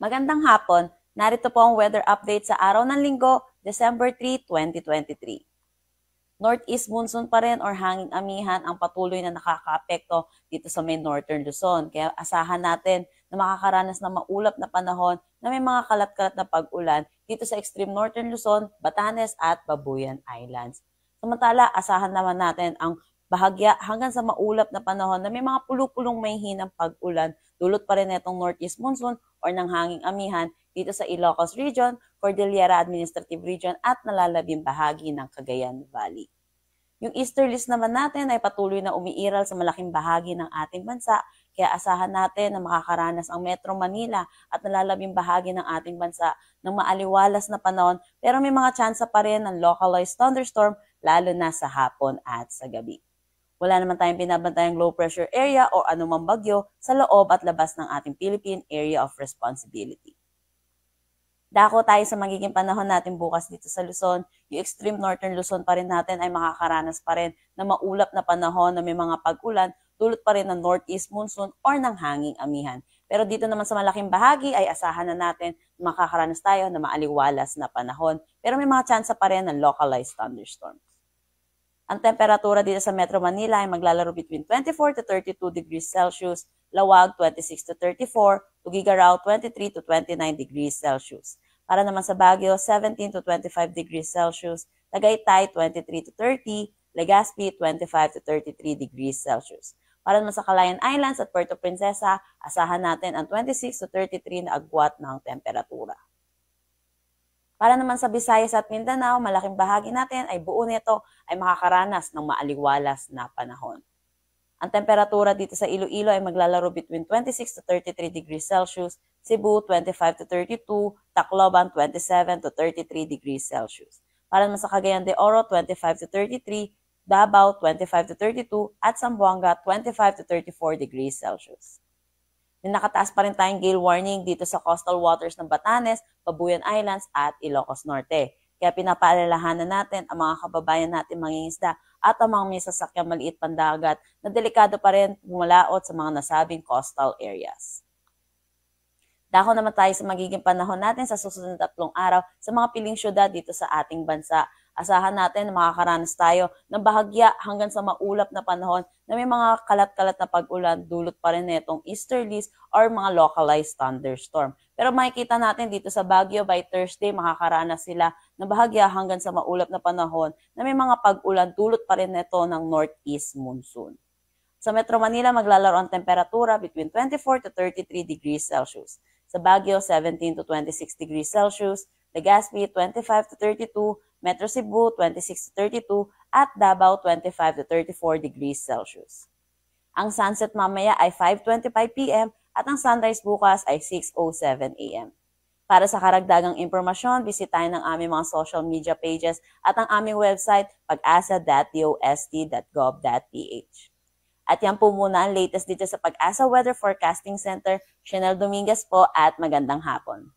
Magandang hapon. Narito po ang weather update sa araw ng linggo, December 3, 2023. Northeast monsoon pa rin or hanging amihan ang patuloy na nakakaapekto dito sa may northern Luzon. Kaya asahan natin na makakaranas ng maulap na panahon na may mga kalat-kalat na pag-ulan dito sa extreme northern Luzon, Batanes at Babuyan Islands. Samantala, asahan naman natin ang bahagya hanggang sa maulap na panahon na may mga pulupulong may hinang pag-ulan dulot pa rin itong northeast monsoon or ng hanging amihan dito sa Ilocos Region, Cordillera Administrative Region at nalalabing bahagi ng Cagayan Valley. Yung easterlies naman natin ay patuloy na umiiral sa malaking bahagi ng ating bansa kaya asahan natin na makakaranas ang Metro Manila at nalalabing bahagi ng ating bansa ng maaliwalas na panahon pero may mga tsansa pa rin ng localized thunderstorm lalo na sa hapon at sa gabi. Wala naman tayong pinabantayang low pressure area o anumang bagyo sa loob at labas ng ating Philippine Area of Responsibility. Dako tayo sa magiging panahon natin bukas dito sa Luzon. Yung extreme northern Luzon pa rin natin ay makakaranas pa rin na maulap na panahon na may mga pag-ulan tulot pa rin ng northeast monsoon or ng hanging amihan. Pero dito naman sa malaking bahagi ay asahan na natin makakaranas tayo ng maaliwalas na panahon. Pero may mga chance pa rin ng localized thunderstorm. Ang temperatura dito sa Metro Manila ay maglalaro between 24 to 32 degrees Celsius, Lawag 26 to 34, Tugigaraw 23 to 29 degrees Celsius. Para naman sa Baguio, 17 to 25 degrees Celsius, Tagaytay 23 to 30, Legazpi 25 to 33 degrees Celsius. Para naman sa Calayan Islands at Puerto Princesa, asahan natin ang 26 to 33 na agwat ng temperatura. Para naman sa Visayas at Mindanao, malaking bahagi natin ay buo nito ay makakaranas ng maaliwalas na panahon. Ang temperatura dito sa Iloilo ay maglalaro between 26 to 33 degrees Celsius, Cebu 25 to 32, Tacloban 27 to 33 degrees Celsius. Para naman sa Cagayan de Oro 25 to 33, Davao 25 to 32 at Zamboanga 25 to 34 degrees Celsius. May nakataas pa rin tayong gale warning dito sa coastal waters ng Batanes, Babuyan Islands at Ilocos Norte. Kaya pinapaalalahanan natin ang mga kababayan natin mangingisda at ang mga may sasakyang maliit pandagat na delikado pa rin bumalaot sa mga nasabing coastal areas. Dako naman tayo sa magiging panahon natin sa susunod na tatlong araw sa mga piling syudad dito sa ating bansa. Asahan natin na makakaranas tayo ng bahagya hanggang sa maulap na panahon na may mga kalat-kalat na pag-ulan dulot pa rin netong easterlies or mga localized thunderstorm. Pero makikita natin dito sa Baguio by Thursday makakaranas sila ng bahagya hanggang sa maulap na panahon na may mga pag-ulan dulot pa rin neto ng northeast monsoon. Sa Metro Manila, maglalaro ang temperatura between 24 to 33 degrees Celsius. Sa Baguio, 17 to 26 degrees Celsius. Legazpi, 25 to 32. Metro Cebu, 26 to 32. At Davao, 25 to 34 degrees Celsius. Ang sunset mamaya ay 5.25 p.m. at ang sunrise bukas ay 6.07 a.m. Para sa karagdagang impormasyon, bisitahin ang aming mga social media pages at ang aming website pag-asa.dost.gov.ph. At yan po muna ang latest dito sa Pag-asa Weather Forecasting Center. Chanel Dominguez po at magandang hapon.